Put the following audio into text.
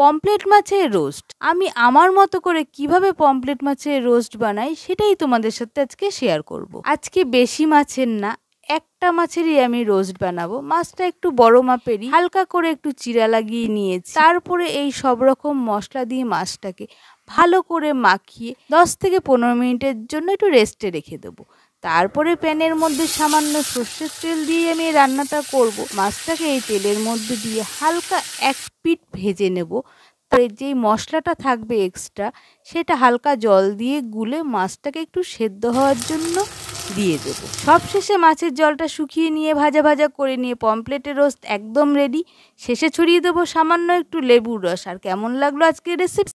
Pomfret মাছের roast আমি আমার মতো করে কিভাবে পমপ্লেট মাছের রোস্ট বানাই সেটাই তোমাদের সাথে আজকে শেয়ার করব। আজকে বেশি মাছের না একটা মাছেরই আমি রোস্ট বানাবো মাছটা একটু বড় মাপেরই হালকা করে একটু চিরা লাগিয়ে নিয়েছি তারপরে এই সব রকম মশলা দিয়ে মাছটাকে ভালো করে মাখিয়ে দশ থেকে পনেরো মিনিটের জন্য একটু রেস্টে রেখে দেবো তারপরে প্যানের মধ্যে সামান্য সর্ষের তেল দিয়ে আমি রান্নাটা করব। মাছটাকে এই তেলের মধ্যে দিয়ে হালকা এক পিট ভেজে নেব তার যেই মশলাটা থাকবে এক্সট্রা সেটা হালকা জল দিয়ে গুলে মাছটাকে একটু সেদ্ধ হওয়ার জন্য দিয়ে দেব সবশেষে মাছের জলটা শুকিয়ে নিয়ে ভাজা ভাজা করে নিয়ে পমপ্লেটের রোস্ট একদম রেডি শেষে ছড়িয়ে দেবো সামান্য একটু লেবুর রস আর কেমন লাগলো আজকের রেসিপি